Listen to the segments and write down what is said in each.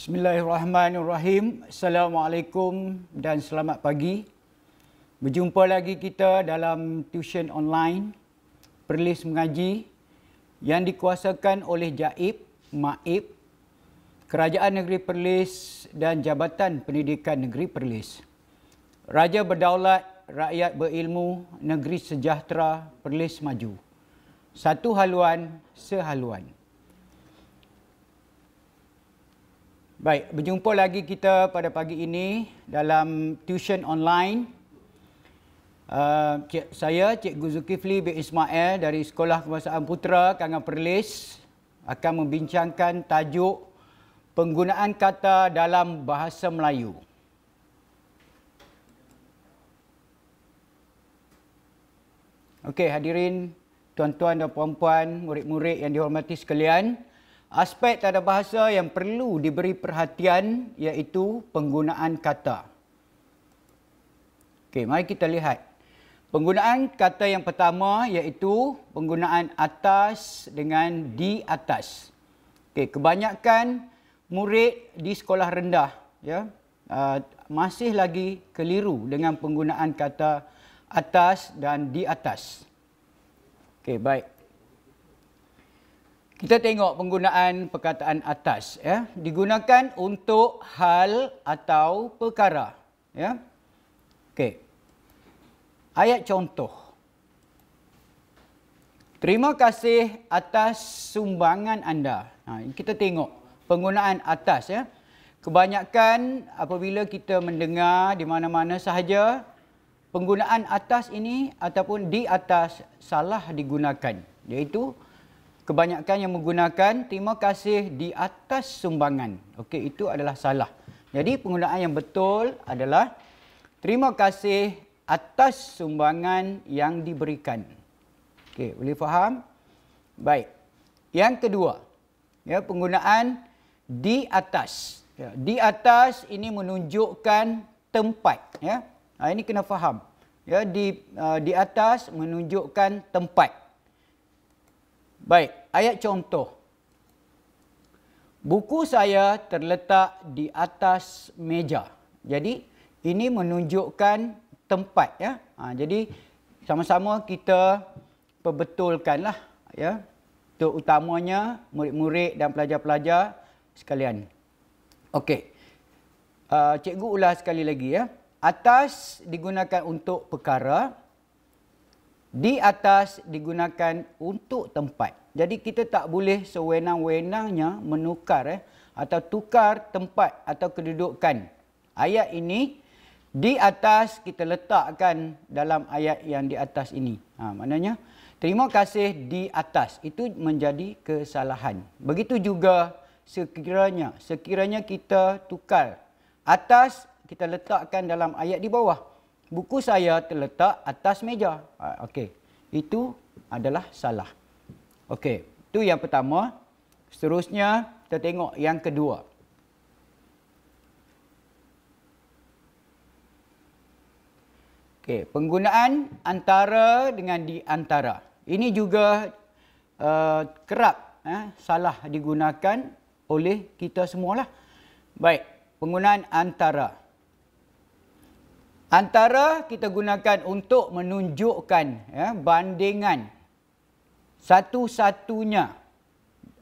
Bismillahirrahmanirrahim. Assalamualaikum dan selamat pagi. Berjumpa lagi kita dalam tuition online Perlis Mengaji yang dikuasakan oleh Jaib Maib Kerajaan Negeri Perlis dan Jabatan Pendidikan Negeri Perlis. Raja berdaulat, rakyat berilmu, negeri sejahtera, Perlis maju. Satu haluan, sehaluan. Baik, berjumpa lagi kita pada pagi ini dalam tuition online. Uh, cik, saya, Cikgu Zulkifli bin Ismail dari Sekolah Kebangsaan Putra, Kangan Perlis akan membincangkan tajuk penggunaan kata dalam bahasa Melayu. Okey, hadirin, tuan-tuan dan puan-puan, murid-murid yang dihormati sekalian, Aspek tata bahasa yang perlu diberi perhatian iaitu penggunaan kata. Okey, mari kita lihat. Penggunaan kata yang pertama iaitu penggunaan atas dengan di atas. Okey, kebanyakan murid di sekolah rendah ya uh, masih lagi keliru dengan penggunaan kata atas dan di atas. Okey, baik. Kita tengok penggunaan perkataan atas. Ya. Digunakan untuk hal atau perkara. Ya. Okey. Ayat contoh. Terima kasih atas sumbangan anda. Ha, kita tengok penggunaan atas. Ya. Kebanyakan apabila kita mendengar di mana-mana sahaja, penggunaan atas ini ataupun di atas salah digunakan. Iaitu, kebanyakan yang menggunakan terima kasih di atas sumbangan. Okey, itu adalah salah. Jadi penggunaan yang betul adalah terima kasih atas sumbangan yang diberikan. Okey, boleh faham? Baik. Yang kedua, ya penggunaan di atas. Ya, di atas ini menunjukkan tempat, ya. Ha, ini kena faham. Ya di uh, di atas menunjukkan tempat. Baik, ayat contoh. Buku saya terletak di atas meja. Jadi, ini menunjukkan tempat. ya. Ha, jadi, sama-sama kita perbetulkanlah. Ya, terutamanya murid-murid dan pelajar-pelajar sekalian. Okey. Uh, cikgu ulas sekali lagi. ya. Atas digunakan untuk perkara di atas digunakan untuk tempat. Jadi kita tak boleh sewenang-wenangnya menukar eh, atau tukar tempat atau kedudukan. Ayat ini di atas kita letakkan dalam ayat yang di atas ini. Ha, maknanya terima kasih di atas itu menjadi kesalahan. Begitu juga sekiranya sekiranya kita tukar atas kita letakkan dalam ayat di bawah buku saya terletak atas meja. Ah, okey. Itu adalah salah. Okey. Itu yang pertama. Seterusnya, kita tengok yang kedua. Okey. Penggunaan antara dengan di antara. Ini juga uh, kerap eh, salah digunakan oleh kita semualah. Baik. Penggunaan Antara. Antara kita gunakan untuk menunjukkan ya, bandingan satu-satunya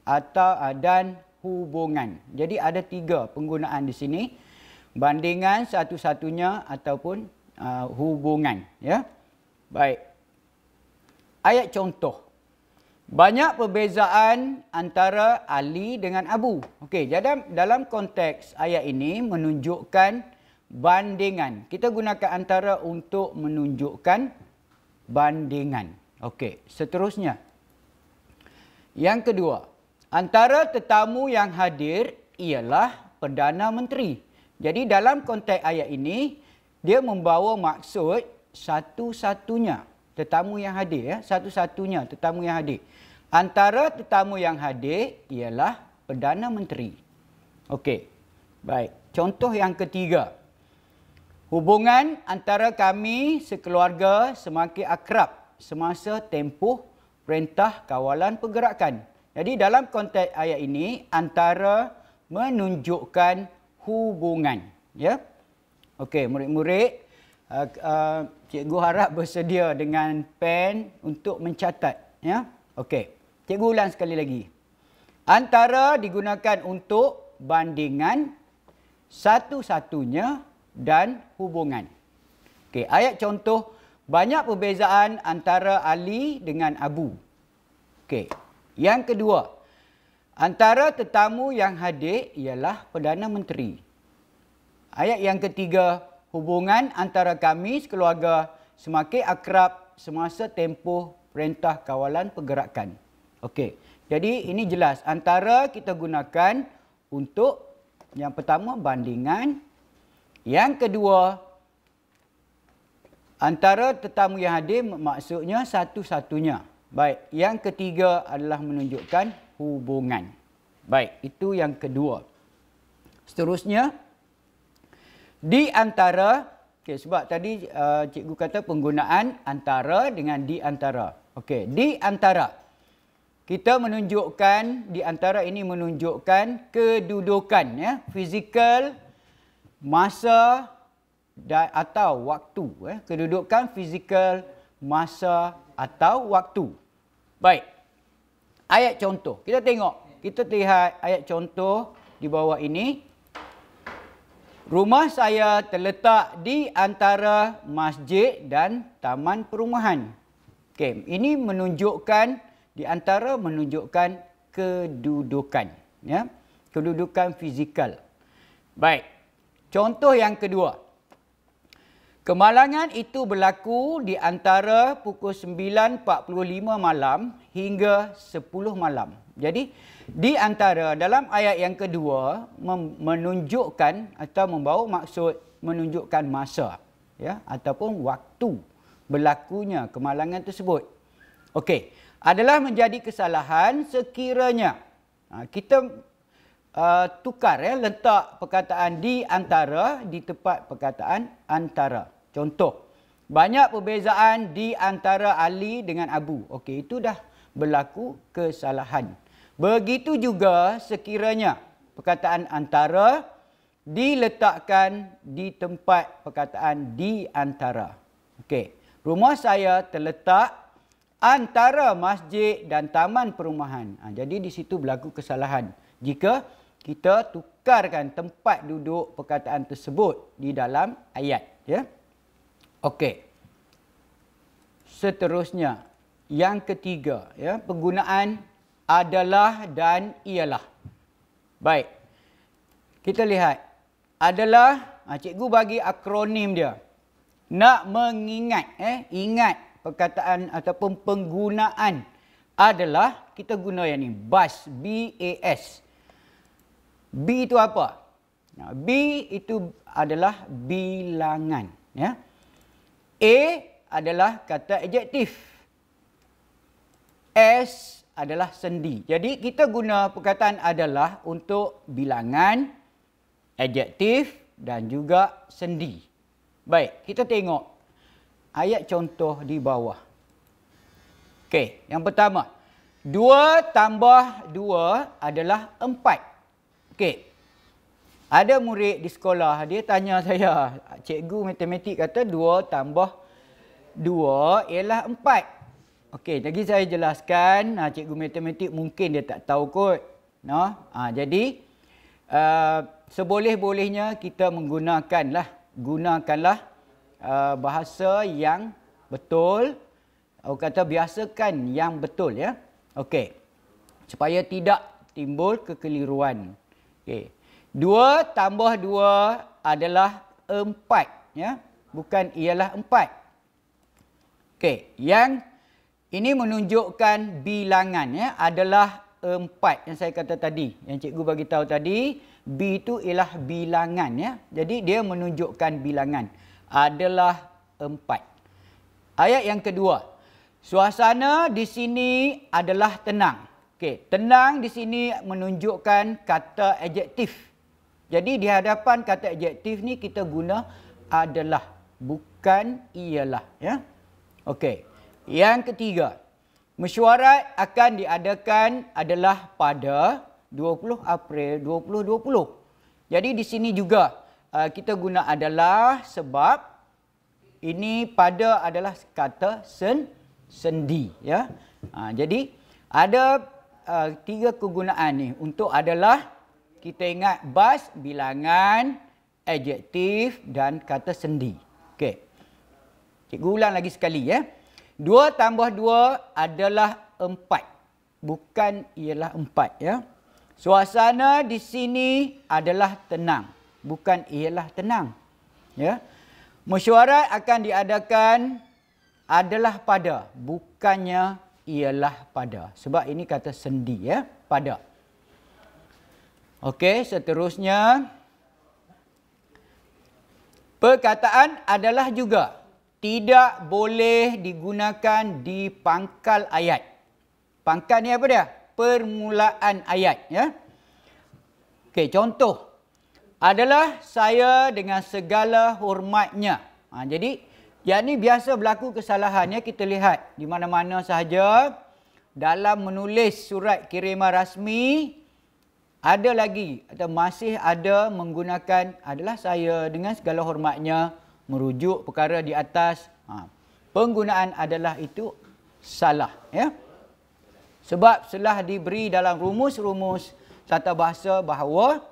atau dan hubungan. Jadi ada tiga penggunaan di sini. Bandingan satu-satunya ataupun uh, hubungan. Ya. Baik. Ayat contoh. Banyak perbezaan antara Ali dengan Abu. Okey, dalam dalam konteks ayat ini menunjukkan bandingan. Kita gunakan antara untuk menunjukkan bandingan. Okey, seterusnya. Yang kedua, antara tetamu yang hadir ialah Perdana Menteri. Jadi dalam konteks ayat ini, dia membawa maksud satu-satunya tetamu yang hadir. Ya? Satu-satunya tetamu yang hadir. Antara tetamu yang hadir ialah Perdana Menteri. Okey, baik. Contoh yang ketiga. Hubungan antara kami sekeluarga semakin akrab semasa tempoh perintah kawalan pergerakan. Jadi dalam konteks ayat ini antara menunjukkan hubungan, ya. okay, murid-murid, uh, uh, cikgu harap bersedia dengan pen untuk mencatat, ya. okay. Cikgu ulang sekali lagi. Antara digunakan untuk bandingan satu-satunya dan hubungan. Okey, ayat contoh banyak perbezaan antara Ali dengan Abu. Okey. Yang kedua, antara tetamu yang hadir ialah Perdana Menteri. Ayat yang ketiga, hubungan antara kami sekeluarga semakin akrab semasa tempoh perintah kawalan pergerakan. Okey. Jadi ini jelas antara kita gunakan untuk yang pertama bandingan yang kedua, antara tetamu yang hadir maksudnya satu-satunya. Baik, yang ketiga adalah menunjukkan hubungan. Baik, itu yang kedua. Seterusnya, di antara, okay, sebab tadi uh, cikgu kata penggunaan antara dengan di antara. Okey, di antara. Kita menunjukkan, di antara ini menunjukkan kedudukan. ya, Physical masa dan atau waktu eh kedudukan fizikal masa atau waktu baik ayat contoh kita tengok kita lihat ayat contoh di bawah ini rumah saya terletak di antara masjid dan taman perumahan Okay, ini menunjukkan di antara menunjukkan kedudukan ya kedudukan fizikal baik Contoh yang kedua. Kemalangan itu berlaku di antara pukul 9.45 malam hingga 10 malam. Jadi di antara dalam ayat yang kedua menunjukkan atau membawa maksud menunjukkan masa ya ataupun waktu berlakunya kemalangan tersebut. Okey, adalah menjadi kesalahan sekiranya ha, kita uh, tukar ya letak perkataan di antara di tempat perkataan antara. Contoh banyak perbezaan di antara Ali dengan Abu. Okey itu dah berlaku kesalahan. Begitu juga sekiranya perkataan antara diletakkan di tempat perkataan di antara. Okey. Rumah saya terletak antara masjid dan taman perumahan. Ha, jadi di situ berlaku kesalahan jika kita tukarkan tempat duduk perkataan tersebut di dalam ayat. Ya? Okey. Seterusnya, yang ketiga, ya, penggunaan adalah dan ialah. Baik. Kita lihat. Adalah, ha, cikgu bagi akronim dia. Nak mengingat, eh, ingat perkataan ataupun penggunaan adalah, kita guna yang ni, BAS, B-A-S. b a s B itu apa? B itu adalah bilangan. Ya? A adalah kata adjektif. S adalah sendi. Jadi kita guna perkataan adalah untuk bilangan, adjektif dan juga sendi. Baik, kita tengok ayat contoh di bawah. Okey, yang pertama. Dua tambah dua adalah empat. Empat sikit. Ada murid di sekolah, dia tanya saya, cikgu matematik kata 2 tambah 2 ialah 4. Okey, lagi saya jelaskan, ah, cikgu matematik mungkin dia tak tahu kot. No? Ha, ah, jadi, uh, seboleh-bolehnya kita menggunakanlah, gunakanlah uh, bahasa yang betul. Aku kata biasakan yang betul ya. Okey, supaya tidak timbul kekeliruan. Okey. Dua tambah dua adalah empat. Ya? Bukan ialah empat. Okey. Yang ini menunjukkan bilangan ya? adalah empat yang saya kata tadi. Yang cikgu bagi tahu tadi. B itu ialah bilangan. ya. Jadi dia menunjukkan bilangan. Adalah empat. Ayat yang kedua. Suasana di sini adalah tenang. Okey, tenang di sini menunjukkan kata adjektif. Jadi di hadapan kata adjektif ni kita guna adalah bukan ialah, ya. Okey. Yang ketiga, mesyuarat akan diadakan adalah pada 20 April 2020. Jadi di sini juga uh, kita guna adalah sebab ini pada adalah kata sen sendi, ya. Uh, jadi ada uh, tiga kegunaan ni untuk adalah kita ingat bas, bilangan, adjektif dan kata sendi. Okey. Cikgu ulang lagi sekali ya. Dua tambah dua adalah empat. Bukan ialah empat ya. Suasana di sini adalah tenang. Bukan ialah tenang. Ya. Mesyuarat akan diadakan adalah pada. Bukannya ialah pada. Sebab ini kata sendi ya, pada. Okey, seterusnya perkataan adalah juga tidak boleh digunakan di pangkal ayat. Pangkal ni apa dia? Permulaan ayat ya. Okey, contoh adalah saya dengan segala hormatnya. Ha, jadi yang ni biasa berlaku kesalahan ya kita lihat di mana-mana sahaja dalam menulis surat kiriman rasmi ada lagi atau masih ada menggunakan adalah saya dengan segala hormatnya merujuk perkara di atas ha, penggunaan adalah itu salah ya sebab telah diberi dalam rumus-rumus tata bahasa bahawa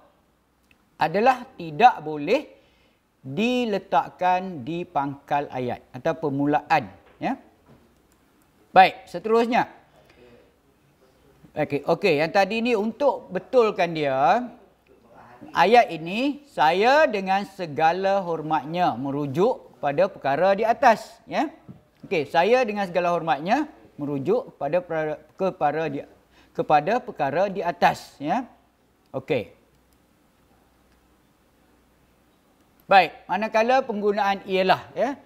adalah tidak boleh diletakkan di pangkal ayat atau permulaan ya baik seterusnya okey okey yang tadi ni untuk betulkan dia ayat ini saya dengan segala hormatnya merujuk pada perkara di atas ya okey saya dengan segala hormatnya merujuk pada kepada kepada perkara di atas ya okey Baik, manakala penggunaan ialah ya.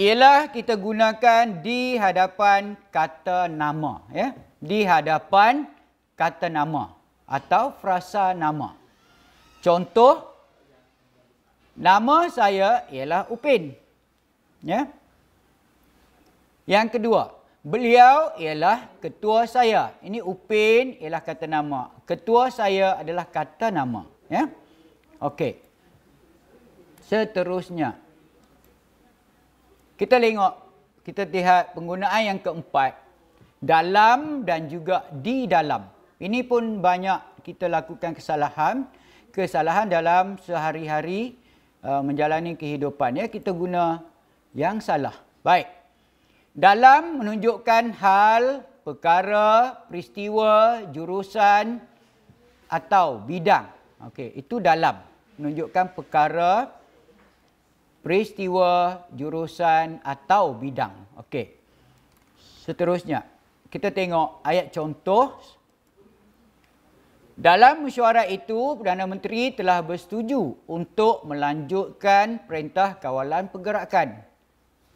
Ialah kita gunakan di hadapan kata nama ya. Di hadapan kata nama atau frasa nama. Contoh nama saya ialah Upin. Ya. Yang kedua, beliau ialah ketua saya. Ini Upin ialah kata nama. Ketua saya adalah kata nama, ya. Okey seterusnya. Kita tengok, kita lihat penggunaan yang keempat. Dalam dan juga di dalam. Ini pun banyak kita lakukan kesalahan. Kesalahan dalam sehari-hari uh, menjalani kehidupan. Ya. Kita guna yang salah. Baik. Dalam menunjukkan hal, perkara, peristiwa, jurusan atau bidang. Okey, Itu dalam. Menunjukkan perkara peristiwa, jurusan atau bidang. Okey. Seterusnya, kita tengok ayat contoh. Dalam mesyuarat itu, Perdana Menteri telah bersetuju untuk melanjutkan perintah kawalan pergerakan.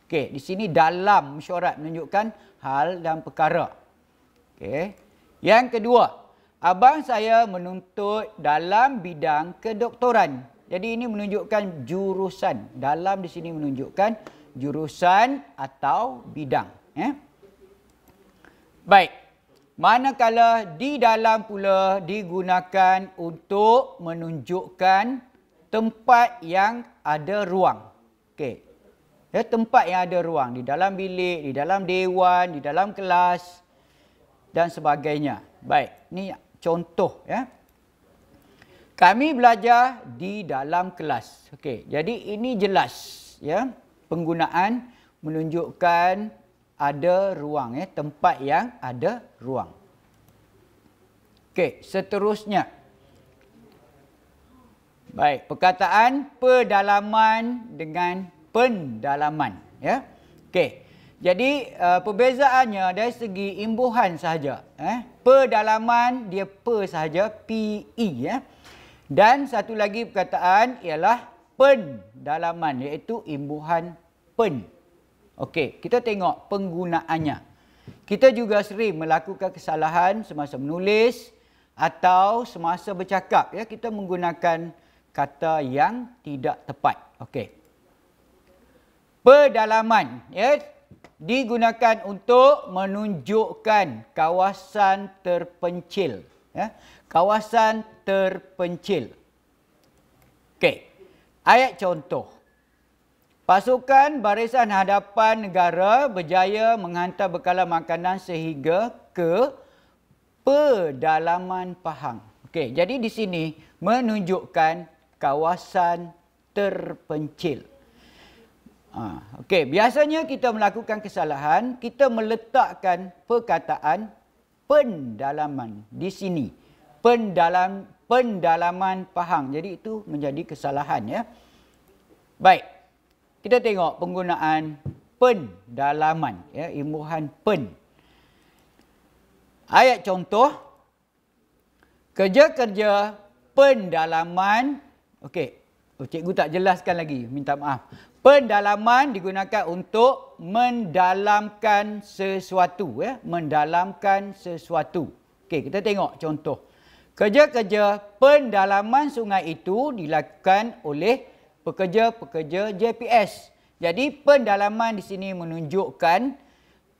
Okey, di sini dalam mesyuarat menunjukkan hal dan perkara. Okey. Yang kedua, abang saya menuntut dalam bidang kedoktoran jadi ini menunjukkan jurusan. Dalam di sini menunjukkan jurusan atau bidang. Eh? Baik. Manakala di dalam pula digunakan untuk menunjukkan tempat yang ada ruang. Okey. Ya, tempat yang ada ruang di dalam bilik, di dalam dewan, di dalam kelas dan sebagainya. Baik, ni contoh ya. Kami belajar di dalam kelas. Okey, jadi ini jelas ya. Penggunaan menunjukkan ada ruang ya, tempat yang ada ruang. Okey, seterusnya. Baik, perkataan pedalaman dengan pendalaman ya. Okey. Jadi uh, perbezaannya dari segi imbuhan sahaja eh. Pedalaman dia per sahaja PE ya. Eh. Dan satu lagi perkataan ialah pendalaman iaitu imbuhan pen. Okey, kita tengok penggunaannya. Kita juga sering melakukan kesalahan semasa menulis atau semasa bercakap ya kita menggunakan kata yang tidak tepat. Okey. Pedalaman ya digunakan untuk menunjukkan kawasan terpencil ya kawasan terpencil. Okey. Ayat contoh. Pasukan barisan hadapan negara berjaya menghantar bekalan makanan sehingga ke pedalaman Pahang. Okey, jadi di sini menunjukkan kawasan terpencil. Ha, Okey, biasanya kita melakukan kesalahan, kita meletakkan perkataan pendalaman di sini pendalam pendalaman pahang. Jadi itu menjadi kesalahan ya. Baik. Kita tengok penggunaan pendalaman ya, imbuhan pen. Ayat contoh kerja-kerja pendalaman okey. Oh, cikgu tak jelaskan lagi, minta maaf. Pendalaman digunakan untuk mendalamkan sesuatu ya, mendalamkan sesuatu. Okey, kita tengok contoh. Kerja-kerja pendalaman sungai itu dilakukan oleh pekerja-pekerja JPS. Jadi pendalaman di sini menunjukkan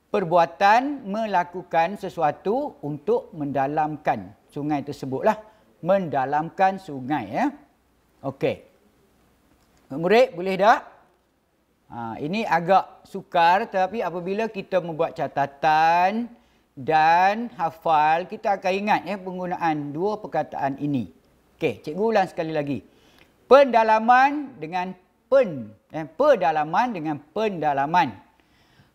perbuatan melakukan sesuatu untuk mendalamkan sungai tersebutlah. Mendalamkan sungai. ya. Okey. Murid boleh tak? Ha, ini agak sukar tetapi apabila kita membuat catatan dan hafal kita akan ingat ya penggunaan dua perkataan ini. Okey, cikgu ulang sekali lagi. Pendalaman dengan pen eh pedalaman dengan pendalaman.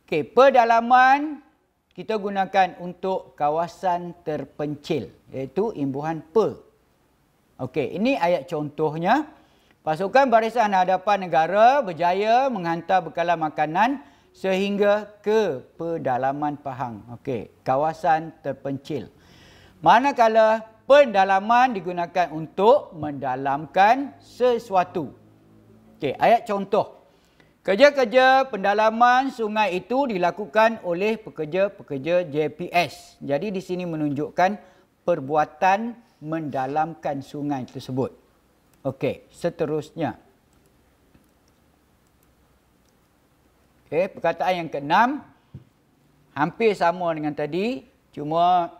Okey, pedalaman kita gunakan untuk kawasan terpencil iaitu imbuhan pe. Okey, ini ayat contohnya. Pasukan Barisan Hadapan Negara berjaya menghantar bekalan makanan sehingga ke pedalaman Pahang. Okey, kawasan terpencil. Manakala pendalaman digunakan untuk mendalamkan sesuatu. Okey, ayat contoh. Kerja-kerja pendalaman sungai itu dilakukan oleh pekerja-pekerja JPS. Jadi di sini menunjukkan perbuatan mendalamkan sungai tersebut. Okey, seterusnya. Okay, perkataan yang keenam hampir sama dengan tadi, cuma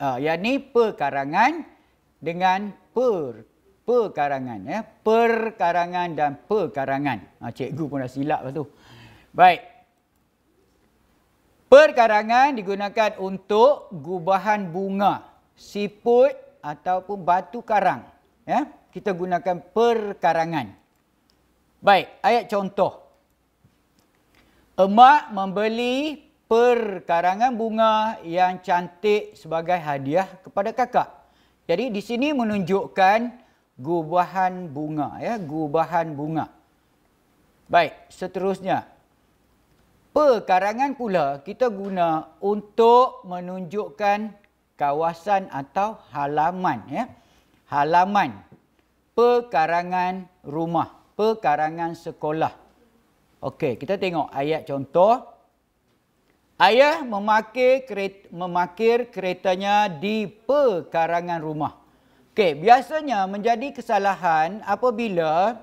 uh, ah, yang ni perkarangan dengan per perkarangan ya, perkarangan dan perkarangan. Ah, cikgu pun dah silap tu. Baik. Perkarangan digunakan untuk gubahan bunga, siput ataupun batu karang. Ya, kita gunakan perkarangan. Baik, ayat contoh. Emak membeli perkarangan bunga yang cantik sebagai hadiah kepada kakak. Jadi di sini menunjukkan gubahan bunga ya, gubahan bunga. Baik, seterusnya. Perkarangan pula kita guna untuk menunjukkan kawasan atau halaman ya. Halaman perkarangan rumah, perkarangan sekolah. Okey, kita tengok ayat contoh. Ayah memakir, kereta, memakir keretanya di perkarangan rumah. Okey, biasanya menjadi kesalahan apabila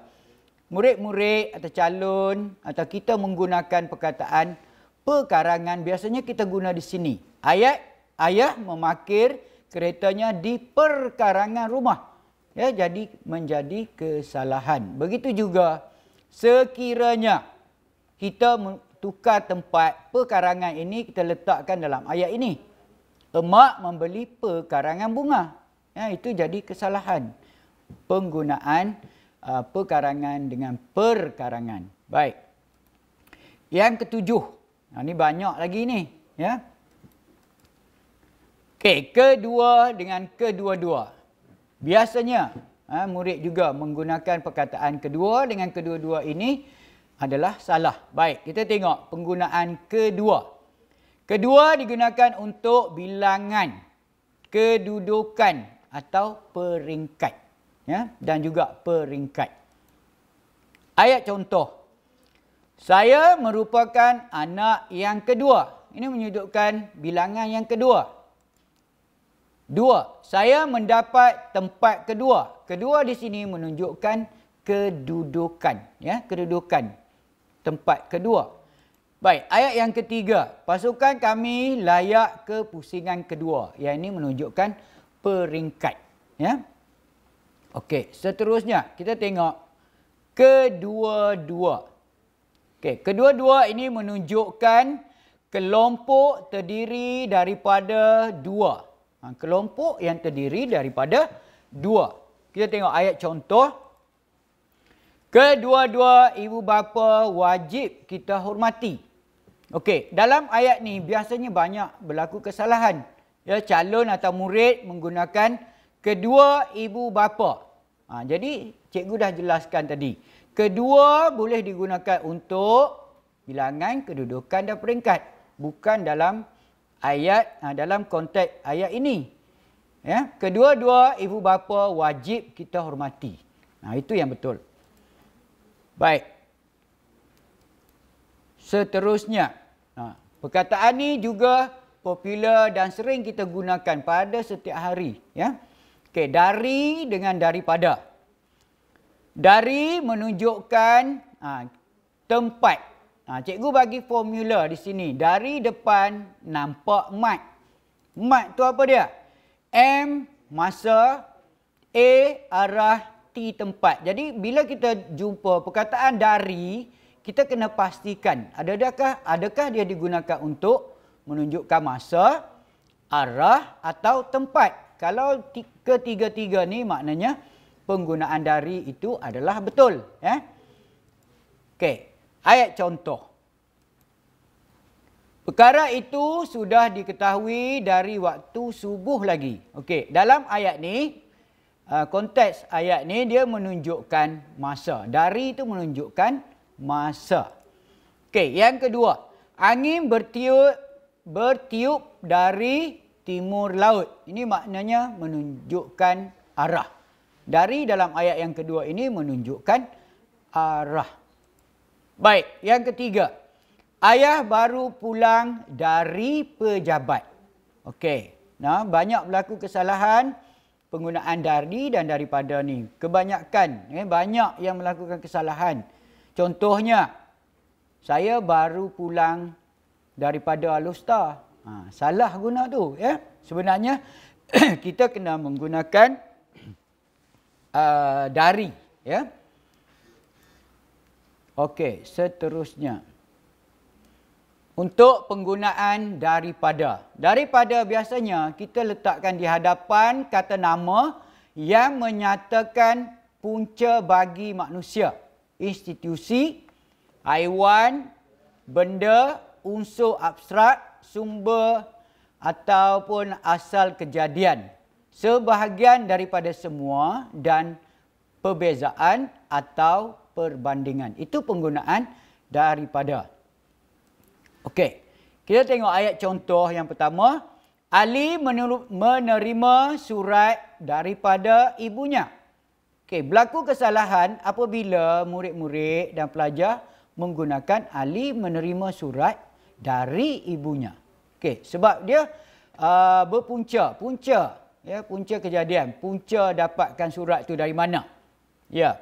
murid-murid atau calon atau kita menggunakan perkataan perkarangan biasanya kita guna di sini. Ayat ayah memakir keretanya di perkarangan rumah. Ya, jadi menjadi kesalahan. Begitu juga sekiranya kita tukar tempat perkarangan ini kita letakkan dalam ayat ini. Emak membeli perkarangan bunga. Ya, itu jadi kesalahan penggunaan uh, perkarangan dengan perkarangan. Baik. Yang ketujuh. Nah, ha, ini banyak lagi ini. Ya. Okay, kedua dengan kedua-dua. Biasanya uh, murid juga menggunakan perkataan kedua dengan kedua-dua ini adalah salah. Baik, kita tengok penggunaan kedua. Kedua digunakan untuk bilangan kedudukan atau peringkat. Ya, dan juga peringkat. Ayat contoh. Saya merupakan anak yang kedua. Ini menyudutkan bilangan yang kedua. Dua, saya mendapat tempat kedua. Kedua di sini menunjukkan kedudukan, ya, kedudukan tempat kedua. Baik, ayat yang ketiga. Pasukan kami layak ke pusingan kedua. Yang ini menunjukkan peringkat. Ya? Okey, seterusnya kita tengok kedua-dua. Okey, kedua-dua ini menunjukkan kelompok terdiri daripada dua. Ha, kelompok yang terdiri daripada dua. Kita tengok ayat contoh. Kedua-dua ibu bapa wajib kita hormati. Okey, dalam ayat ni biasanya banyak berlaku kesalahan. Ya, calon atau murid menggunakan kedua ibu bapa. Ha, jadi, cikgu dah jelaskan tadi. Kedua boleh digunakan untuk bilangan, kedudukan dan peringkat. Bukan dalam ayat ha, dalam konteks ayat ini. Ya, Kedua-dua ibu bapa wajib kita hormati. Ha, itu yang betul. Baik. Seterusnya. Ha, perkataan ini juga popular dan sering kita gunakan pada setiap hari. Ya? Okay, dari dengan daripada. Dari menunjukkan ha, tempat. Ha, cikgu bagi formula di sini. Dari depan nampak mat. Mat tu apa dia? M masa, A arah pasti tempat. Jadi bila kita jumpa perkataan dari, kita kena pastikan adakah adakah dia digunakan untuk menunjukkan masa, arah atau tempat. Kalau ketiga-tiga ni maknanya penggunaan dari itu adalah betul, ya. Eh? Okey. Ayat contoh. Perkara itu sudah diketahui dari waktu subuh lagi. Okey, dalam ayat ni Ah, konteks ayat ni dia menunjukkan masa. Dari itu menunjukkan masa. Okey, yang kedua, angin bertiup bertiup dari timur laut. Ini maknanya menunjukkan arah. Dari dalam ayat yang kedua ini menunjukkan arah. Baik, yang ketiga. Ayah baru pulang dari pejabat. Okey. Nah, banyak berlaku kesalahan penggunaan dari dan daripada ni. Kebanyakan, eh, banyak yang melakukan kesalahan. Contohnya, saya baru pulang daripada Alusta. Ha, salah guna tu. Eh? Sebenarnya, kita kena menggunakan uh, dari. ya. Okey, Seterusnya untuk penggunaan daripada. Daripada biasanya kita letakkan di hadapan kata nama yang menyatakan punca bagi manusia. Institusi, haiwan, benda, unsur abstrak, sumber ataupun asal kejadian. Sebahagian daripada semua dan perbezaan atau perbandingan. Itu penggunaan daripada. Okey. Kita tengok ayat contoh yang pertama. Ali menerima surat daripada ibunya. Okey, berlaku kesalahan apabila murid-murid dan pelajar menggunakan Ali menerima surat dari ibunya. Okey, sebab dia uh, berpunca, punca, ya, punca kejadian, punca dapatkan surat tu dari mana? Ya. Yeah.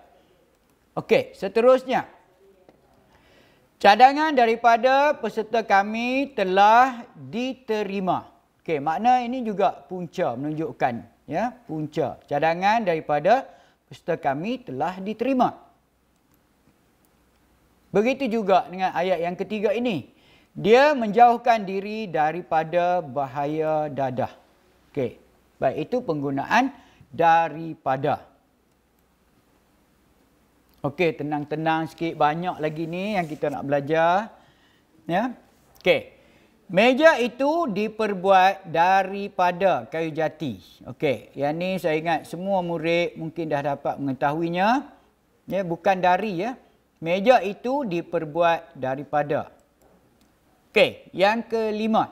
Okey, seterusnya. Cadangan daripada peserta kami telah diterima. Okey, makna ini juga punca menunjukkan ya, punca. Cadangan daripada peserta kami telah diterima. Begitu juga dengan ayat yang ketiga ini. Dia menjauhkan diri daripada bahaya dadah. Okey. Baik itu penggunaan daripada. Okey, tenang-tenang sikit. Banyak lagi ni yang kita nak belajar. Ya. Okey. Meja itu diperbuat daripada kayu jati. Okey, yang ni saya ingat semua murid mungkin dah dapat mengetahuinya. Ya, bukan dari ya. Meja itu diperbuat daripada. Okey, yang kelima.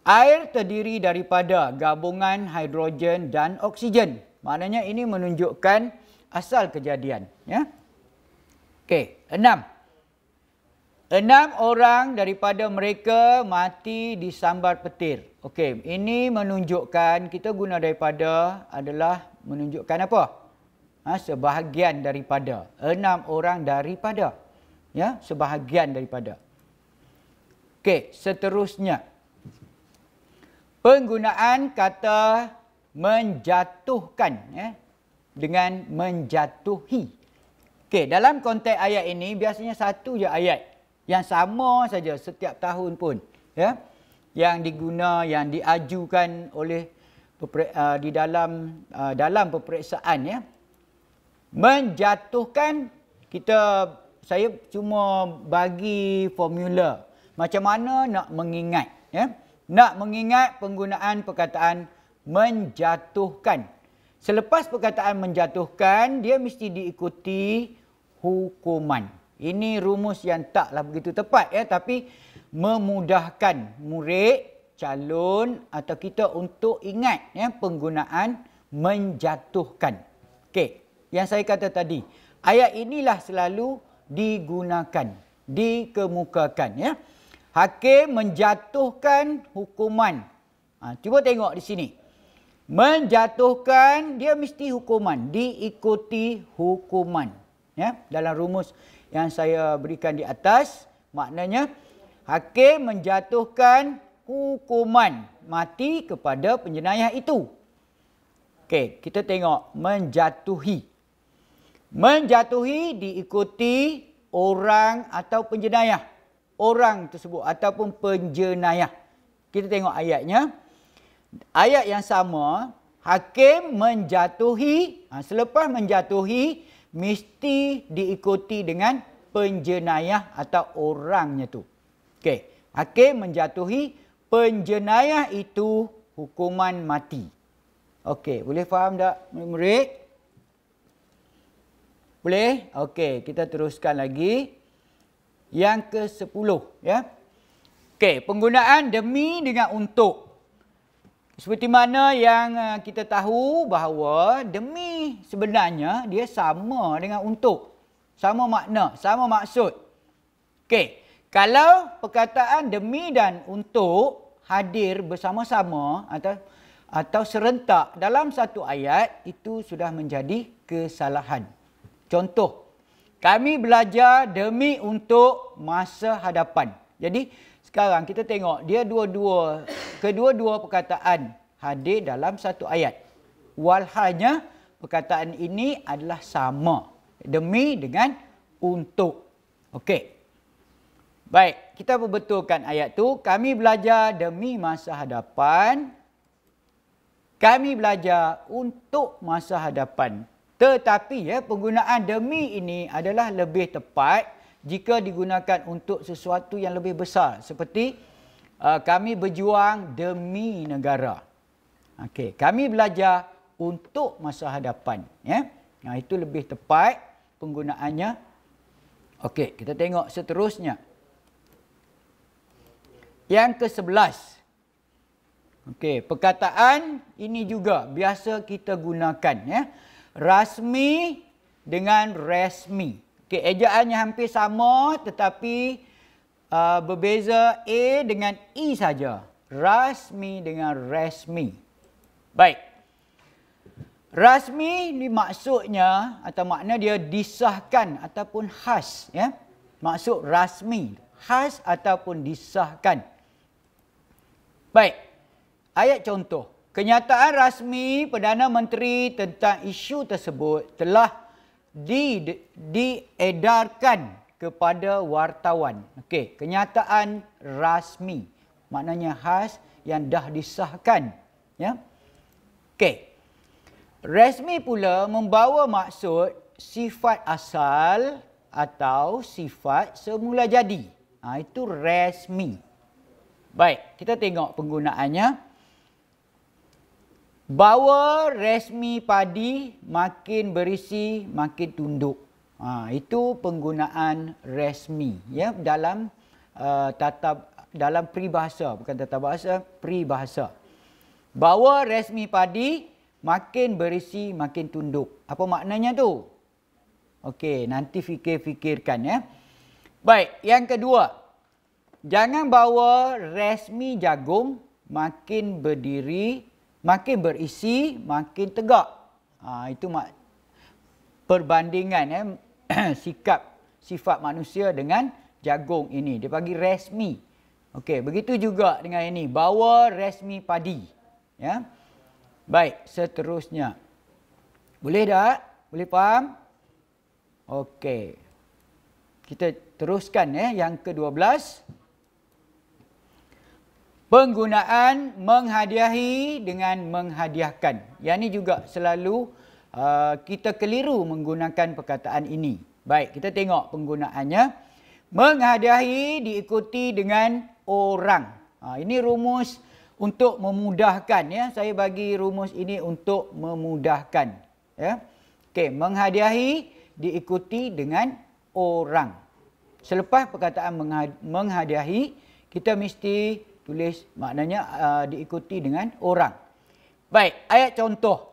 Air terdiri daripada gabungan hidrogen dan oksigen. Maknanya ini menunjukkan asal kejadian, ya. Okey, enam. Enam orang daripada mereka mati disambar petir. Okey, ini menunjukkan kita guna daripada adalah menunjukkan apa? Ha, sebahagian daripada. Enam orang daripada. Ya, sebahagian daripada. Okey, seterusnya. Penggunaan kata menjatuhkan. Ya, dengan menjatuhi. Okey, dalam konteks ayat ini biasanya satu je ayat yang sama saja setiap tahun pun, ya. Yang diguna yang diajukan oleh uh, di dalam uh, dalam peperiksaan ya. Menjatuhkan kita saya cuma bagi formula macam mana nak mengingat ya. Nak mengingat penggunaan perkataan menjatuhkan. Selepas perkataan menjatuhkan, dia mesti diikuti hukuman. Ini rumus yang taklah begitu tepat ya tapi memudahkan murid, calon atau kita untuk ingat ya penggunaan menjatuhkan. Okey, yang saya kata tadi, ayat inilah selalu digunakan, dikemukakan ya. Hakim menjatuhkan hukuman. Ha, cuba tengok di sini. Menjatuhkan dia mesti hukuman, diikuti hukuman ya dalam rumus yang saya berikan di atas maknanya hakim menjatuhkan hukuman mati kepada penjenayah itu okey kita tengok menjatuhi menjatuhi diikuti orang atau penjenayah orang tersebut ataupun penjenayah kita tengok ayatnya ayat yang sama hakim menjatuhi ha, selepas menjatuhi mesti diikuti dengan penjenayah atau orangnya tu. Okey, hakim menjatuhi penjenayah itu hukuman mati. Okey, boleh faham tak murid-murid? Boleh? Okey, kita teruskan lagi yang ke-10 ya. Okey, penggunaan demi dengan untuk seperti mana yang eh, kita tahu bahawa demi sebenarnya dia sama dengan untuk. Sama makna, sama maksud. Okey, kalau perkataan demi dan untuk hadir bersama-sama atau atau serentak dalam satu ayat itu sudah menjadi kesalahan. Contoh, kami belajar demi untuk masa hadapan. Jadi, sekarang kita tengok dia dua-dua kedua-dua perkataan hadir dalam satu ayat. Walhanya perkataan ini adalah sama. Demi dengan untuk. Okey. Baik, kita perbetulkan ayat tu. Kami belajar demi masa hadapan. Kami belajar untuk masa hadapan. Tetapi ya penggunaan demi ini adalah lebih tepat jika digunakan untuk sesuatu yang lebih besar seperti uh, kami berjuang demi negara. Okey, kami belajar untuk masa hadapan, ya. Nah, itu lebih tepat penggunaannya. Okey, kita tengok seterusnya. Yang ke-11. Okey, perkataan ini juga biasa kita gunakan, ya. Rasmi dengan resmi. Okey, ejaannya hampir sama tetapi uh, berbeza A dengan E saja. Rasmi dengan resmi. Baik. Rasmi ni maksudnya atau makna dia disahkan ataupun khas. Ya? Maksud rasmi. Khas ataupun disahkan. Baik. Ayat contoh. Kenyataan rasmi Perdana Menteri tentang isu tersebut telah diedarkan kepada wartawan. Okey, kenyataan rasmi. Maknanya khas yang dah disahkan. Ya. Okey. Resmi pula membawa maksud sifat asal atau sifat semula jadi. Ha, itu resmi. Baik, kita tengok penggunaannya. Bawa resmi padi makin berisi makin tunduk. Ha, itu penggunaan resmi ya dalam uh, tata dalam peribahasa bukan tata bahasa peribahasa. Bawa resmi padi makin berisi makin tunduk. Apa maknanya tu? Okey, nanti fikir-fikirkan ya. Baik, yang kedua. Jangan bawa resmi jagung makin berdiri makin berisi makin tegak ha, itu mak perbandingan eh, sikap sifat manusia dengan jagung ini dia panggil resmi okey begitu juga dengan ini bawa resmi padi ya baik seterusnya boleh tak boleh faham okey kita teruskan eh yang ke-12 penggunaan menghadiahi dengan menghadiahkan. Yang ini juga selalu uh, kita keliru menggunakan perkataan ini. Baik, kita tengok penggunaannya. Menghadiahi diikuti dengan orang. Ha, ini rumus untuk memudahkan. ya. Saya bagi rumus ini untuk memudahkan. Ya. Okay, menghadiahi diikuti dengan orang. Selepas perkataan menghadiahi, kita mesti tulis maknanya uh, diikuti dengan orang. Baik, ayat contoh.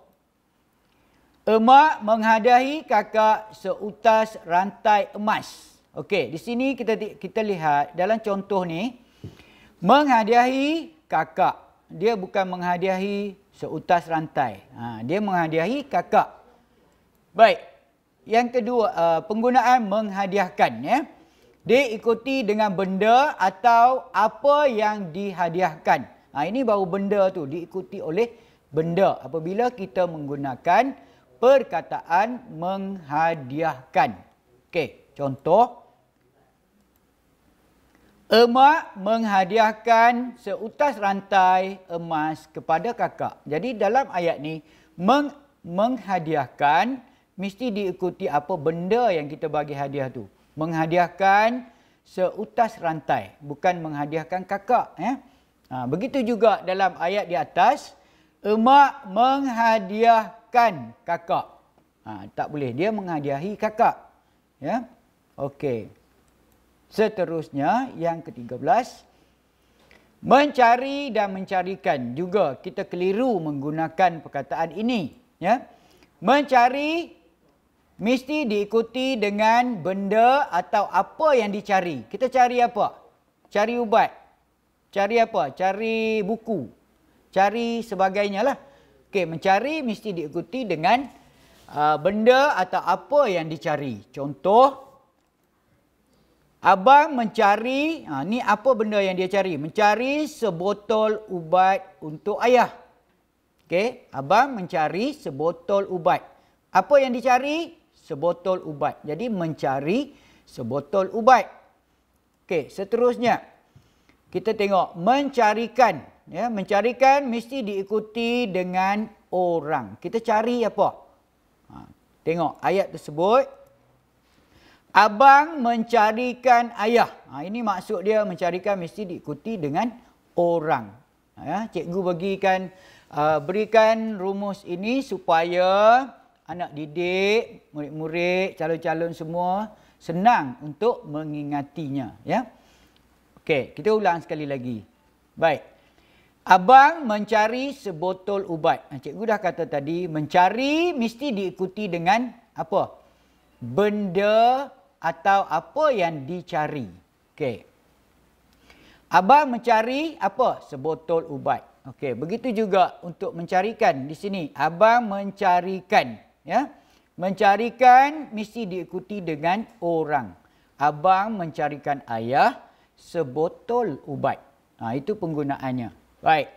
Emak menghadahi kakak seutas rantai emas. Okey, di sini kita kita lihat dalam contoh ni menghadahi kakak. Dia bukan menghadahi seutas rantai. Ha, dia menghadahi kakak. Baik. Yang kedua, uh, penggunaan menghadiahkan ya. Yeah diikuti dengan benda atau apa yang dihadiahkan. Ha, ini baru benda tu diikuti oleh benda apabila kita menggunakan perkataan menghadiahkan. Okey, contoh. Emak menghadiahkan seutas rantai emas kepada kakak. Jadi dalam ayat ni meng menghadiahkan mesti diikuti apa benda yang kita bagi hadiah tu menghadiahkan seutas rantai. Bukan menghadiahkan kakak. Ya? Ha, begitu juga dalam ayat di atas. Emak menghadiahkan kakak. Ha, tak boleh. Dia menghadiahi kakak. Ya? Okey. Seterusnya yang ke-13. Mencari dan mencarikan. Juga kita keliru menggunakan perkataan ini. Ya? Mencari mesti diikuti dengan benda atau apa yang dicari. Kita cari apa? Cari ubat. Cari apa? Cari buku. Cari sebagainya lah. Okey, mencari mesti diikuti dengan uh, benda atau apa yang dicari. Contoh, abang mencari, uh, ni apa benda yang dia cari? Mencari sebotol ubat untuk ayah. Okey, abang mencari sebotol ubat. Apa yang dicari? sebotol ubat. Jadi mencari sebotol ubat. Okey, seterusnya kita tengok mencarikan ya, mencarikan mesti diikuti dengan orang. Kita cari apa? Ha, tengok ayat tersebut Abang mencarikan ayah. Ha, ini maksud dia mencarikan mesti diikuti dengan orang. Ya, cikgu bagikan uh, berikan rumus ini supaya anak didik, murid-murid, calon-calon semua senang untuk mengingatinya, ya. Okey, kita ulang sekali lagi. Baik. Abang mencari sebotol ubat. Ah, Cikgu dah kata tadi, mencari mesti diikuti dengan apa? Benda atau apa yang dicari. Okey. Abang mencari apa? Sebotol ubat. Okey, begitu juga untuk mencarikan di sini. Abang mencarikan ya. Mencarikan mesti diikuti dengan orang. Abang mencarikan ayah sebotol ubat. Ha, itu penggunaannya. Baik.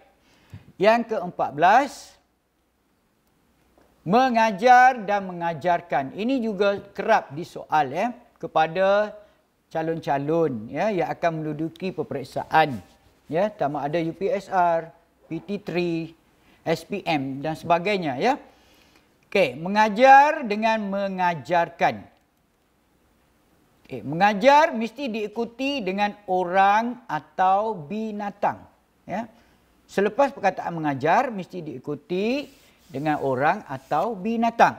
Yang ke-14 mengajar dan mengajarkan. Ini juga kerap disoal ya kepada calon-calon ya yang akan menduduki peperiksaan ya sama ada UPSR, PT3, SPM dan sebagainya ya. Okey, mengajar dengan mengajarkan. Okey, mengajar mesti diikuti dengan orang atau binatang. Ya. Selepas perkataan mengajar, mesti diikuti dengan orang atau binatang.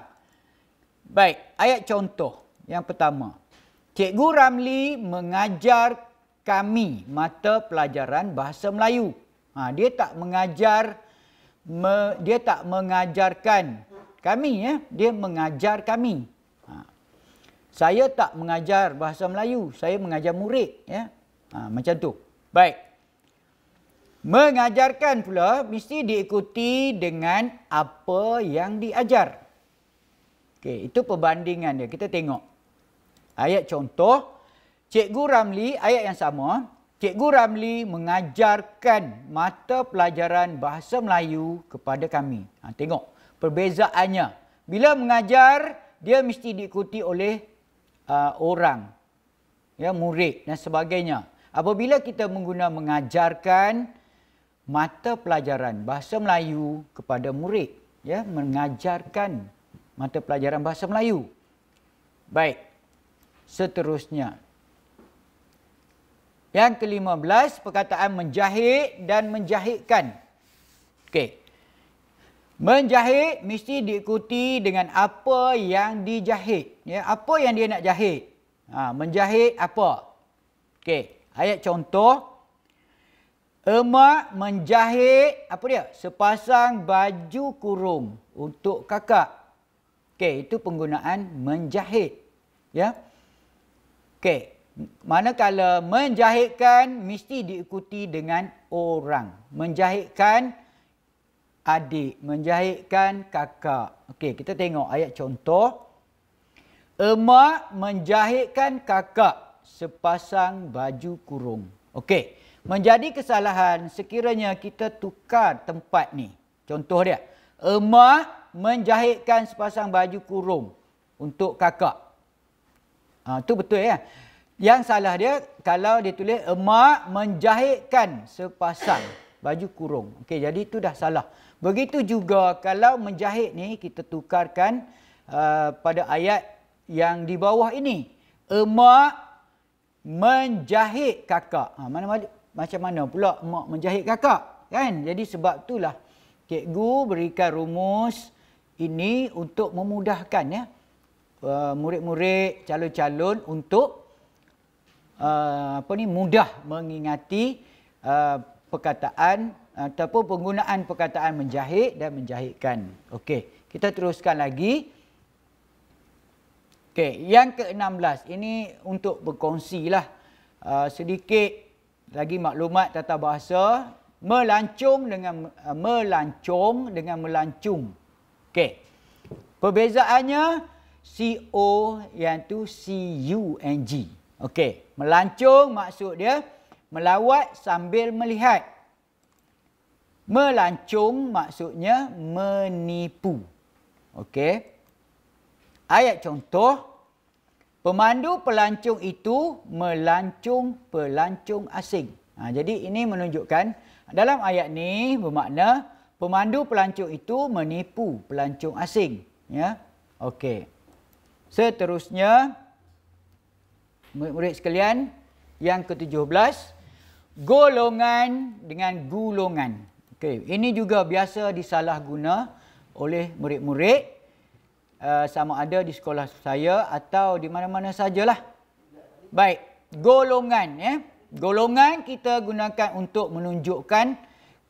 Baik, ayat contoh yang pertama. Cikgu Ramli mengajar kami mata pelajaran bahasa Melayu. Ha, dia tak mengajar me, dia tak mengajarkan kami ya dia mengajar kami ha. saya tak mengajar bahasa Melayu saya mengajar murid ya ha, macam tu baik mengajarkan pula mesti diikuti dengan apa yang diajar Okay, itu perbandingan dia kita tengok ayat contoh cikgu Ramli ayat yang sama cikgu Ramli mengajarkan mata pelajaran bahasa Melayu kepada kami ha, tengok perbezaannya. Bila mengajar, dia mesti diikuti oleh uh, orang. Ya, murid dan sebagainya. Apabila kita menggunakan mengajarkan mata pelajaran bahasa Melayu kepada murid, ya, mengajarkan mata pelajaran bahasa Melayu. Baik. Seterusnya. Yang kelima belas, perkataan menjahit dan menjahitkan. Okey. Menjahit mesti diikuti dengan apa yang dijahit. Ya, apa yang dia nak jahit? Ha, menjahit apa? Okey, ayat contoh. Emak menjahit apa dia? Sepasang baju kurung untuk kakak. Okey, itu penggunaan menjahit. Ya. Okey, manakala menjahitkan mesti diikuti dengan orang. Menjahitkan adik, menjahitkan kakak. Okey, kita tengok ayat contoh. Emak menjahitkan kakak sepasang baju kurung. Okey, menjadi kesalahan sekiranya kita tukar tempat ni. Contoh dia, emak menjahitkan sepasang baju kurung untuk kakak. Ha, tu betul ya. Yang salah dia kalau dia tulis emak menjahitkan sepasang baju kurung. Okey, jadi itu dah salah. Begitu juga kalau menjahit ni kita tukarkan uh, pada ayat yang di bawah ini. Emak menjahit kakak. Ha, mana, mana, macam mana pula emak menjahit kakak? Kan? Jadi sebab itulah cikgu berikan rumus ini untuk memudahkan ya uh, murid-murid uh, calon-calon untuk uh, apa ni mudah mengingati uh, perkataan ataupun penggunaan perkataan menjahit dan menjahitkan. Okey, kita teruskan lagi. Okey, yang ke-16 ini untuk berkongsilah uh, sedikit lagi maklumat tata bahasa melancung dengan uh, melancung dengan melancung. Okey. Perbezaannya CO N G. Okey, melancung maksud dia melawat sambil melihat. Melancung maksudnya menipu. Okey. Ayat contoh. Pemandu pelancung itu melancung pelancung asing. Ha, jadi ini menunjukkan dalam ayat ni bermakna pemandu pelancung itu menipu pelancung asing. Ya, Okey. Seterusnya, murid-murid sekalian yang ke-17. Golongan dengan gulungan. Okay, ini juga biasa disalahguna oleh murid-murid uh, sama ada di sekolah saya atau di mana-mana sajalah. Baik, golongan ya. Eh? Golongan kita gunakan untuk menunjukkan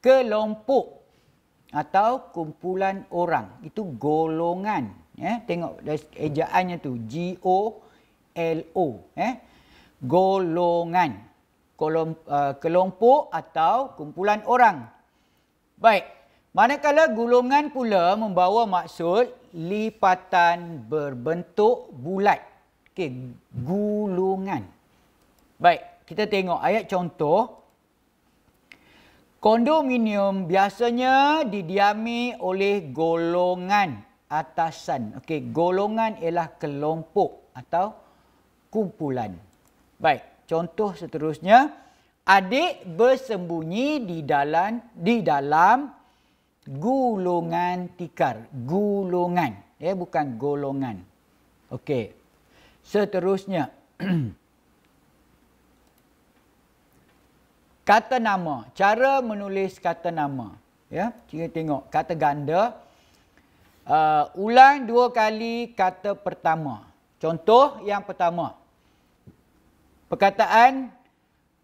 kelompok atau kumpulan orang. Itu golongan ya. Eh? Tengok ejaannya tu G O L O ya. eh. Golongan. Kelompok atau kumpulan orang. Baik. Manakala gulungan pula membawa maksud lipatan berbentuk bulat. Okey, gulungan. Baik, kita tengok ayat contoh. Kondominium biasanya didiami oleh golongan atasan. Okey, golongan ialah kelompok atau kumpulan. Baik, contoh seterusnya. Contoh seterusnya adik bersembunyi di dalam di dalam gulungan tikar gulungan ya eh, bukan golongan okey seterusnya kata nama cara menulis kata nama ya kita tengok kata ganda uh, ulang dua kali kata pertama contoh yang pertama perkataan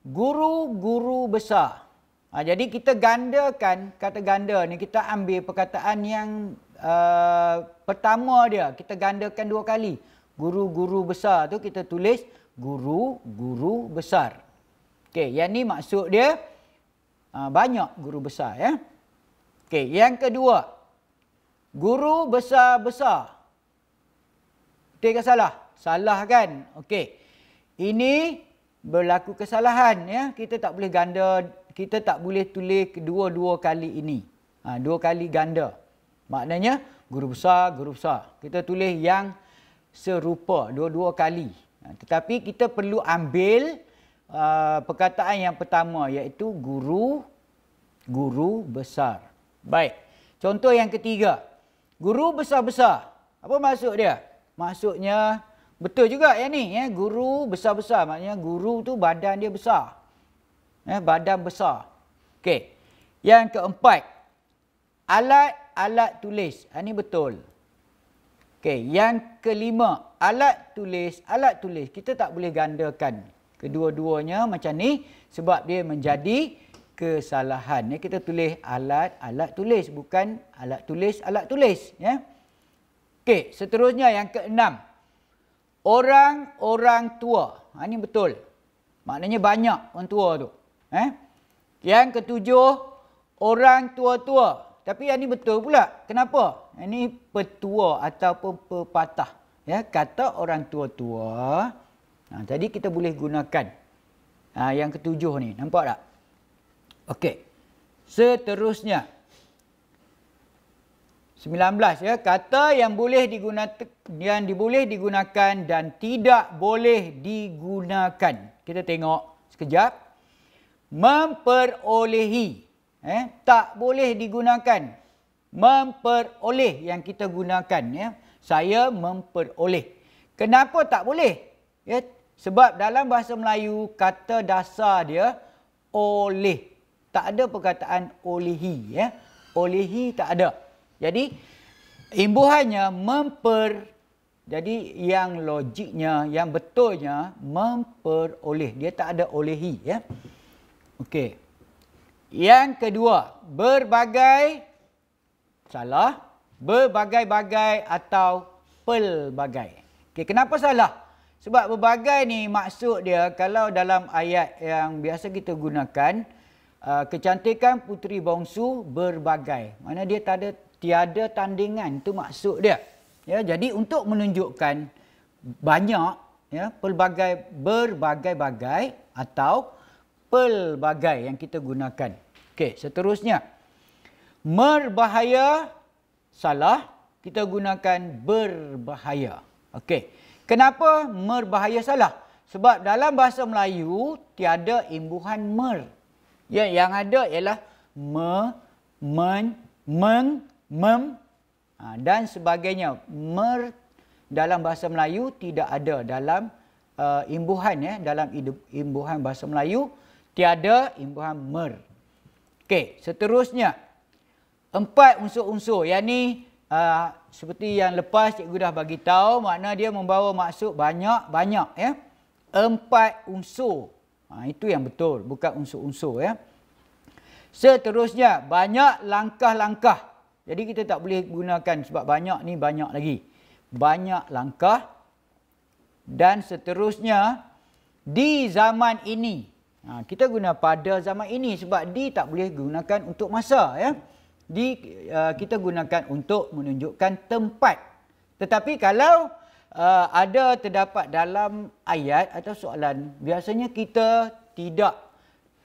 guru-guru besar. Ha, jadi kita gandakan kata ganda ni kita ambil perkataan yang uh, pertama dia kita gandakan dua kali. Guru-guru besar tu kita tulis guru-guru besar. Okey, yang ni maksud dia uh, banyak guru besar ya. Okey, yang kedua guru besar-besar. Betul ke salah? Salah kan? Okey. Ini berlaku kesalahan ya kita tak boleh ganda kita tak boleh tulis kedua-dua kali ini ha, dua kali ganda maknanya guru besar guru besar kita tulis yang serupa dua-dua kali ha, tetapi kita perlu ambil uh, perkataan yang pertama iaitu guru guru besar baik contoh yang ketiga guru besar-besar apa maksud dia maksudnya Betul juga yang ni. Ya? Guru besar-besar. Maknanya guru tu badan dia besar. Ya? Badan besar. Okey. Yang keempat. Alat-alat tulis. Ini ha, betul. Okey. Yang kelima. Alat tulis. Alat tulis. Kita tak boleh gandakan kedua-duanya macam ni. Sebab dia menjadi kesalahan. Ya? Kita tulis alat-alat tulis. Bukan alat tulis-alat tulis. Ya? Okey. Seterusnya yang keenam. Yang keenam orang-orang tua. Ha, ini betul. Maknanya banyak orang tua tu. Eh? Yang ketujuh, orang tua-tua. Tapi yang ini betul pula. Kenapa? Ini petua ataupun pepatah. Ya, kata orang tua-tua. Ha, tadi kita boleh gunakan ha, yang ketujuh ni. Nampak tak? Okey. Seterusnya. Seterusnya. 19 ya kata yang boleh digunakan yang boleh digunakan dan tidak boleh digunakan. Kita tengok sekejap. Memperolehi eh tak boleh digunakan. Memperoleh yang kita gunakan ya. Saya memperoleh. Kenapa tak boleh? Ya sebab dalam bahasa Melayu kata dasar dia oleh. Tak ada perkataan olehi ya. Olehi tak ada. Jadi imbuhannya memper jadi yang logiknya yang betulnya memperoleh. Dia tak ada olehi ya. Okey. Yang kedua, berbagai salah, berbagai-bagai atau pelbagai. Okey, kenapa salah? Sebab berbagai ni maksud dia kalau dalam ayat yang biasa kita gunakan Uh, kecantikan putri bongsu berbagai. Mana dia tak ada tiada tandingan itu maksud dia. Ya, jadi untuk menunjukkan banyak ya pelbagai berbagai-bagai atau pelbagai yang kita gunakan. Okey, seterusnya. Merbahaya salah kita gunakan berbahaya. Okey. Kenapa merbahaya salah? Sebab dalam bahasa Melayu tiada imbuhan mer. Ya, yang ada ialah me men, meng mem ha, dan sebagainya mer dalam bahasa Melayu tidak ada dalam uh, imbuhan ya dalam imbuhan bahasa Melayu tiada imbuhan mer. Okey, seterusnya empat unsur-unsur yakni uh, seperti yang lepas cikgu dah bagi tahu makna dia membawa maksud banyak-banyak ya. Empat unsur. Ha, itu yang betul, bukan unsur-unsur ya. Seterusnya banyak langkah-langkah jadi kita tak boleh gunakan sebab banyak ni banyak lagi. Banyak langkah dan seterusnya di zaman ini. Ha, kita guna pada zaman ini sebab di tak boleh gunakan untuk masa. ya. Di uh, kita gunakan untuk menunjukkan tempat. Tetapi kalau uh, ada terdapat dalam ayat atau soalan, biasanya kita tidak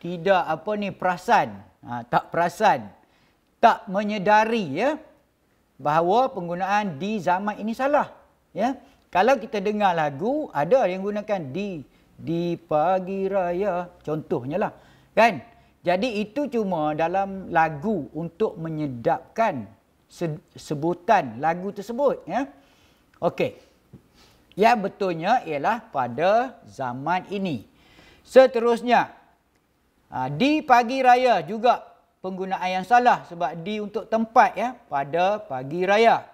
tidak apa ni perasan. Ha, tak perasan tak menyedari ya bahawa penggunaan di zaman ini salah ya kalau kita dengar lagu ada yang gunakan di di pagi raya contohnya lah kan jadi itu cuma dalam lagu untuk menyedapkan se sebutan lagu tersebut ya okey Ya betulnya ialah pada zaman ini seterusnya ah, di pagi raya juga penggunaan yang salah sebab di untuk tempat ya pada pagi raya.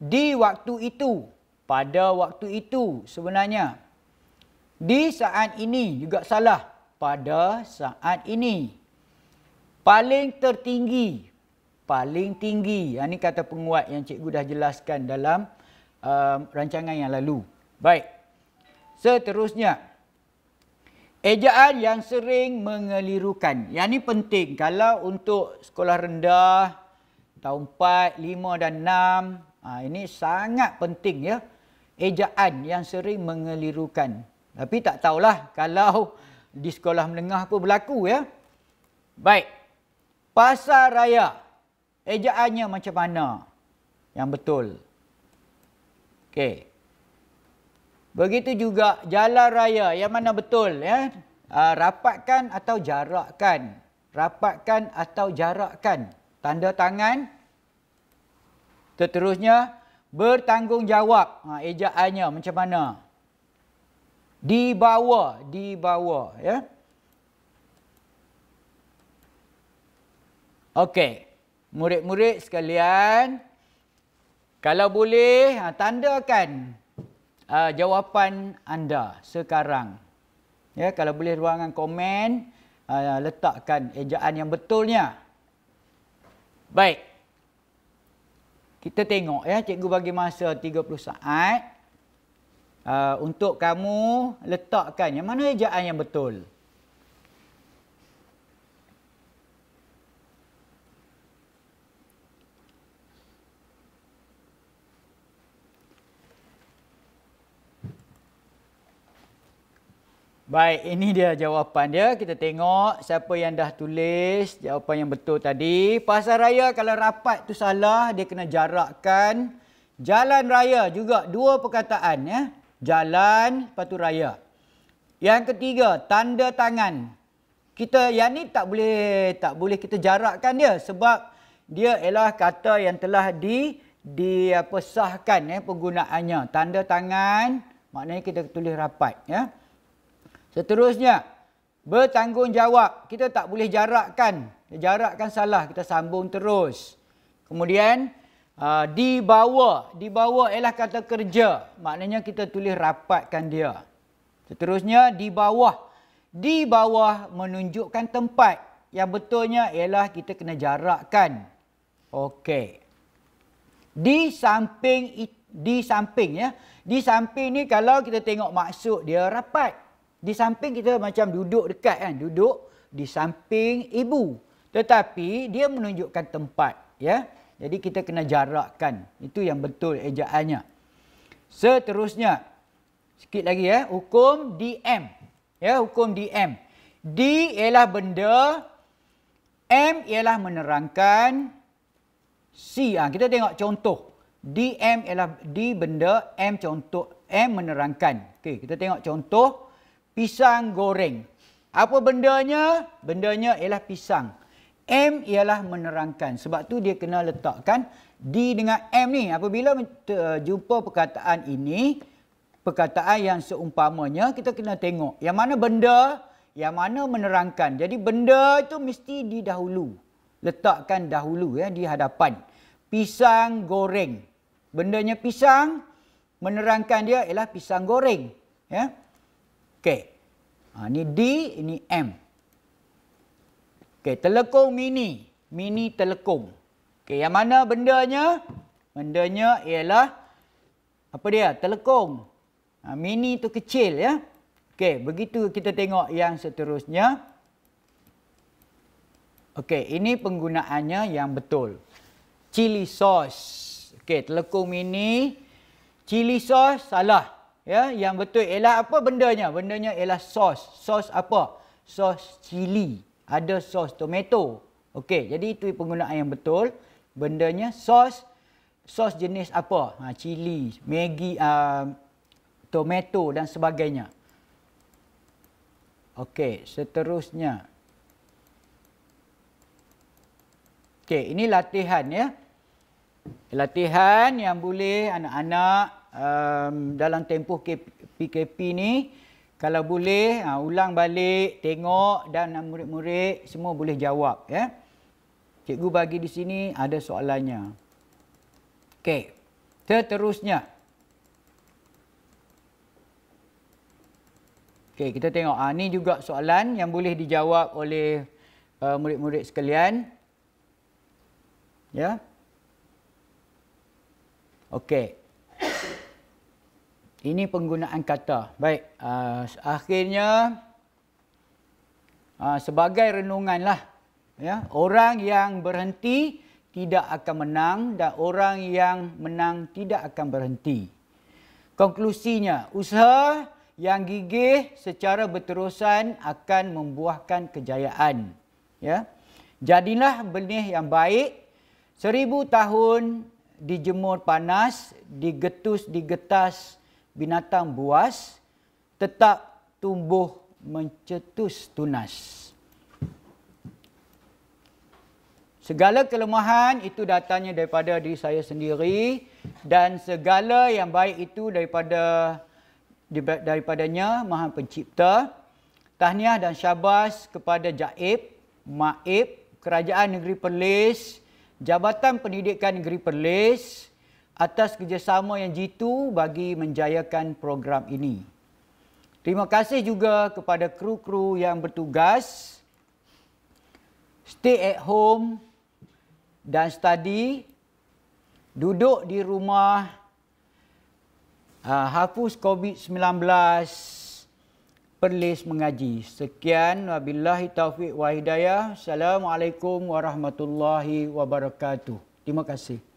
Di waktu itu, pada waktu itu sebenarnya. Di saat ini juga salah pada saat ini. Paling tertinggi, paling tinggi. Ya, ini kata penguat yang cikgu dah jelaskan dalam um, rancangan yang lalu. Baik, seterusnya. Ejaan yang sering mengelirukan. Yang ni penting kalau untuk sekolah rendah tahun 4, 5 dan 6. Ha, ini sangat penting ya. Ejaan yang sering mengelirukan. Tapi tak tahulah kalau di sekolah menengah pun berlaku ya. Baik. Pasar raya. Ejaannya macam mana? Yang betul. Okey. Begitu juga jalan raya yang mana betul ya ah, rapatkan atau jarakkan. Rapatkan atau jarakkan. Tanda tangan. terusnya bertanggungjawab. Ha ejaannya macam mana? dibawa dibawa ya. Okey. Murid-murid sekalian, kalau boleh ah, tandakan uh, jawapan anda sekarang. Ya, kalau boleh ruangan komen, uh, letakkan ejaan yang betulnya. Baik. Kita tengok ya, cikgu bagi masa 30 saat. Uh, untuk kamu letakkan yang mana ejaan yang betul. Baik, ini dia jawapan dia. Kita tengok siapa yang dah tulis jawapan yang betul tadi. Pasar raya kalau rapat tu salah, dia kena jarakkan. Jalan raya juga dua perkataan ya. Jalan patu raya. Yang ketiga, tanda tangan. Kita yang ni tak boleh tak boleh kita jarakkan dia sebab dia ialah kata yang telah di di apa sahkan ya penggunaannya. Tanda tangan maknanya kita tulis rapat ya. Seterusnya, bertanggungjawab. Kita tak boleh jarakkan. Jarakkan salah, kita sambung terus. Kemudian, ah, dibawa. Dibawa ialah kata kerja. Maknanya kita tulis rapatkan dia. Seterusnya, di bawah. Di bawah menunjukkan tempat. Yang betulnya ialah kita kena jarakkan. Okey. Di samping, di samping ya. Di samping ni kalau kita tengok maksud dia rapat. Di samping kita macam duduk dekat kan, duduk di samping ibu. Tetapi dia menunjukkan tempat, ya. Jadi kita kena jarakkan. Itu yang betul ejaannya. Seterusnya, sikit lagi ya, hukum DM. Ya, hukum DM. D ialah benda, M ialah menerangkan C. Ha, kita tengok contoh. DM ialah D benda, M contoh, M menerangkan. Okay, kita tengok contoh pisang goreng. Apa bendanya? Bendanya ialah pisang. M ialah menerangkan. Sebab tu dia kena letakkan D dengan M ni. Apabila eh, jumpa perkataan ini, perkataan yang seumpamanya, kita kena tengok. Yang mana benda, yang mana menerangkan. Jadi benda itu mesti didahulu. Letakkan dahulu ya di hadapan. Pisang goreng. Bendanya pisang, menerangkan dia ialah pisang goreng. Ya. Okey. Ha, ni D, ini M. Okey, telekom mini. Mini telekom. Okey, yang mana bendanya? Bendanya ialah, apa dia? Telekom. Ha, mini tu kecil ya. Okey, begitu kita tengok yang seterusnya. Okey, ini penggunaannya yang betul. Chili sauce. Okey, telekom mini. Chili sauce, salah. Salah ya yang betul ialah apa bendanya bendanya ialah sos sos apa sos cili ada sos tomato okey jadi itu penggunaan yang betul bendanya sos sos jenis apa ha cili maggi uh, tomato dan sebagainya okey seterusnya okey ini latihan ya latihan yang boleh anak-anak um, dalam tempoh PKP ni kalau boleh uh, ulang balik tengok dan murid-murid semua boleh jawab ya. Yeah? Cikgu bagi di sini ada soalannya. Okey. Seterusnya. Okey, kita tengok ah ni juga soalan yang boleh dijawab oleh eh, murid-murid uh, sekalian. Ya. Yeah? Okey. Ini penggunaan kata. Baik. Uh, akhirnya uh, sebagai renunganlah ya, orang yang berhenti tidak akan menang dan orang yang menang tidak akan berhenti. Konklusinya, usaha yang gigih secara berterusan akan membuahkan kejayaan. Ya. Jadilah benih yang baik. Seribu tahun dijemur panas, digetus, digetas, digetas binatang buas tetap tumbuh mencetus tunas. Segala kelemahan itu datangnya daripada diri saya sendiri dan segala yang baik itu daripada daripadanya Maha Pencipta. Tahniah dan syabas kepada Jaib, Maib, Kerajaan Negeri Perlis, Jabatan Pendidikan Negeri Perlis, atas kerjasama yang jitu bagi menjayakan program ini. Terima kasih juga kepada kru-kru yang bertugas stay at home dan study duduk di rumah ah, hapus COVID-19 perlis mengaji. Sekian wabillahi taufiq wa hidayah. Assalamualaikum warahmatullahi wabarakatuh. Terima kasih.